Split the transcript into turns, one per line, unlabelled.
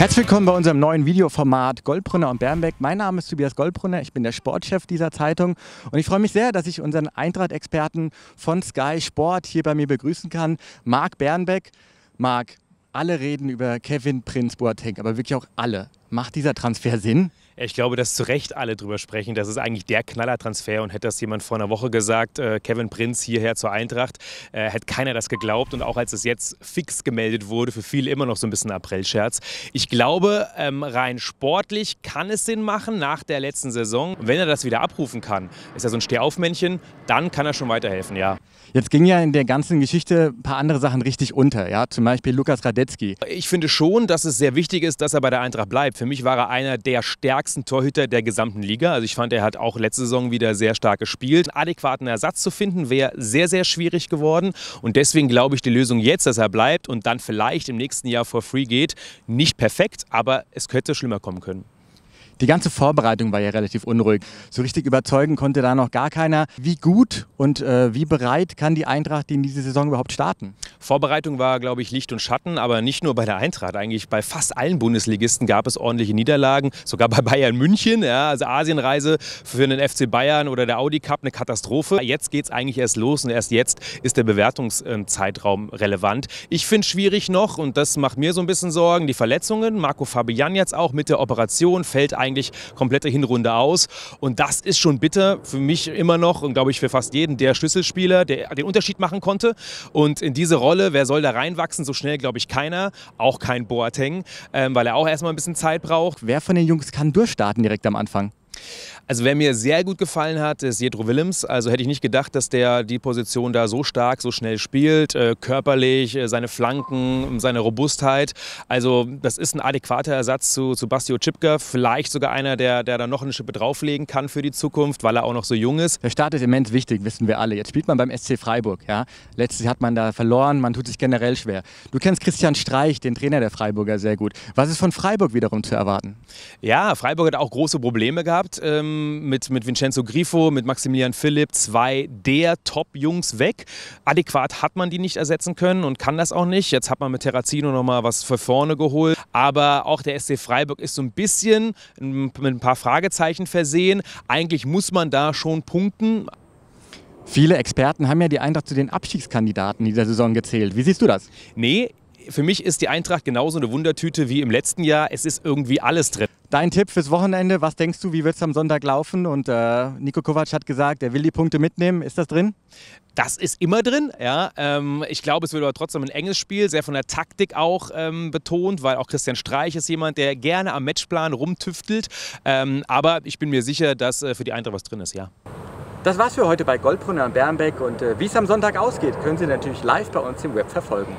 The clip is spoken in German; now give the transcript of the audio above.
Herzlich willkommen bei unserem neuen Videoformat Goldbrunner und Bernbeck. Mein Name ist Tobias Goldbrunner, ich bin der Sportchef dieser Zeitung und ich freue mich sehr, dass ich unseren Eintracht-Experten von Sky Sport hier bei mir begrüßen kann, Marc Bernbeck. Marc, alle reden über Kevin Prinz Boateng, aber wirklich auch alle. Macht dieser Transfer Sinn?
Ich glaube, dass zu Recht alle drüber sprechen. Das ist eigentlich der Knallertransfer. Und hätte das jemand vor einer Woche gesagt, äh, Kevin Prinz hierher zur Eintracht, äh, hätte keiner das geglaubt. Und auch als es jetzt fix gemeldet wurde, für viele immer noch so ein bisschen April-Scherz. Ich glaube, ähm, rein sportlich kann es Sinn machen nach der letzten Saison. Und wenn er das wieder abrufen kann, ist er so ein Stehaufmännchen, dann kann er schon weiterhelfen, ja.
Jetzt ging ja in der ganzen Geschichte ein paar andere Sachen richtig unter. Ja? Zum Beispiel Lukas Radetzky.
Ich finde schon, dass es sehr wichtig ist, dass er bei der Eintracht bleibt. Für mich war er einer der stärksten Torhüter der gesamten Liga. Also ich fand, er hat auch letzte Saison wieder sehr stark gespielt. adäquaten Ersatz zu finden, wäre sehr, sehr schwierig geworden. Und deswegen glaube ich, die Lösung jetzt, dass er bleibt und dann vielleicht im nächsten Jahr for free geht, nicht perfekt, aber es könnte schlimmer kommen können. Die ganze Vorbereitung war ja relativ unruhig. So richtig
überzeugen konnte da noch gar keiner. Wie gut und äh, wie bereit kann die Eintracht in diese Saison
überhaupt starten? Vorbereitung war, glaube ich, Licht und Schatten, aber nicht nur bei der Eintracht. Eigentlich bei fast allen Bundesligisten gab es ordentliche Niederlagen, sogar bei Bayern München. Ja, also Asienreise für den FC Bayern oder der Audi Cup eine Katastrophe. Jetzt geht es eigentlich erst los und erst jetzt ist der Bewertungszeitraum ähm, relevant. Ich finde schwierig noch, und das macht mir so ein bisschen Sorgen, die Verletzungen. Marco Fabian jetzt auch mit der Operation fällt ein eigentlich komplette Hinrunde aus. Und das ist schon bitter für mich immer noch und glaube ich für fast jeden der Schlüsselspieler, der den Unterschied machen konnte. Und in diese Rolle, wer soll da reinwachsen? So schnell glaube ich keiner, auch kein Boateng, ähm, weil er auch erstmal ein bisschen Zeit braucht. Wer von den Jungs kann durchstarten direkt am Anfang? Also wer mir sehr gut gefallen hat, ist Jedro Willems. Also hätte ich nicht gedacht, dass der die Position da so stark, so schnell spielt, äh, körperlich, äh, seine Flanken, seine Robustheit. Also das ist ein adäquater Ersatz zu, zu Bastio Chipka. Vielleicht sogar einer, der, der da noch eine Schippe drauflegen kann für die Zukunft, weil er auch noch so jung ist. Der Start ist immens wichtig, wissen wir alle. Jetzt spielt man beim SC Freiburg. Ja? Letztes Jahr hat
man da verloren, man tut sich generell schwer. Du kennst Christian Streich, den Trainer der Freiburger, sehr gut. Was ist von Freiburg wiederum zu erwarten?
Ja, Freiburg hat auch große Probleme gehabt. Ähm, zusammen mit, mit Vincenzo Grifo, mit Maximilian Philipp zwei der Top-Jungs weg. Adäquat hat man die nicht ersetzen können und kann das auch nicht. Jetzt hat man mit Terrazino nochmal was für vorne geholt. Aber auch der SC Freiburg ist so ein bisschen ähm, mit ein paar Fragezeichen versehen. Eigentlich muss man da schon punkten. Viele Experten haben ja die Eintracht zu den Abstiegskandidaten dieser Saison gezählt. Wie siehst du das? Nee, für mich ist die Eintracht genauso eine Wundertüte wie im letzten Jahr. Es ist irgendwie alles drin. Dein Tipp fürs Wochenende, was denkst du, wie wird es am Sonntag laufen? Und äh,
Nico Kovac hat gesagt, er will die Punkte mitnehmen. Ist das drin?
Das ist immer drin, ja. Ähm, ich glaube, es wird aber trotzdem ein enges Spiel, sehr von der Taktik auch ähm, betont, weil auch Christian Streich ist jemand, der gerne am Matchplan rumtüftelt. Ähm, aber ich bin mir sicher, dass äh, für die Eintracht was drin ist, ja.
Das war's für heute bei Goldbrunner und Bernbeck und äh, wie es am Sonntag ausgeht, können Sie natürlich live bei uns im Web verfolgen.